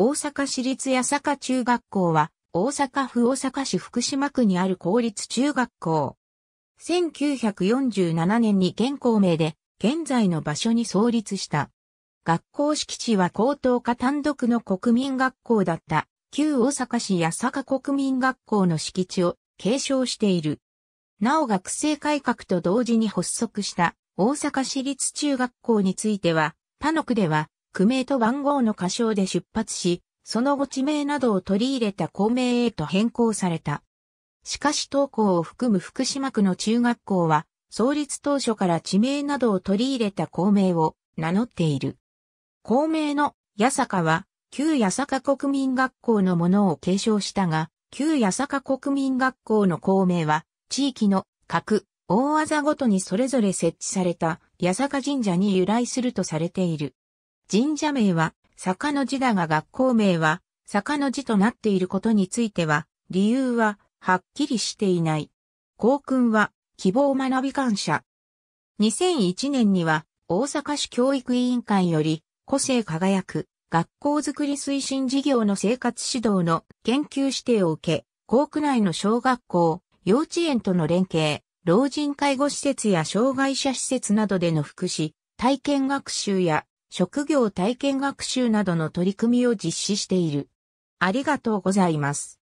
大阪市立八坂中学校は、大阪府大阪市福島区にある公立中学校。1947年に現校名で、現在の場所に創立した。学校敷地は高等科単独の国民学校だった旧大阪市八坂国民学校の敷地を継承している。なお学生改革と同時に発足した大阪市立中学校については、他の区では区名と番号の仮称で出発し、その後地名などを取り入れた公名へと変更された。しかし東校を含む福島区の中学校は、創立当初から地名などを取り入れた公名を名乗っている。公名の八坂は、旧八坂国民学校のものを継承したが、旧八坂国民学校の公名は、地域の各、大技ごとにそれぞれ設置された八坂神社に由来するとされている。神社名は、坂の字だが学校名は、坂の字となっていることについては、理由は、はっきりしていない。校訓は、希望学び感謝。2001年には、大阪市教育委員会より、個性輝く、学校づくり推進事業の生活指導の研究指定を受け、校区内の小学校、幼稚園との連携、老人介護施設や障害者施設などでの福祉、体験学習や職業体験学習などの取り組みを実施している。ありがとうございます。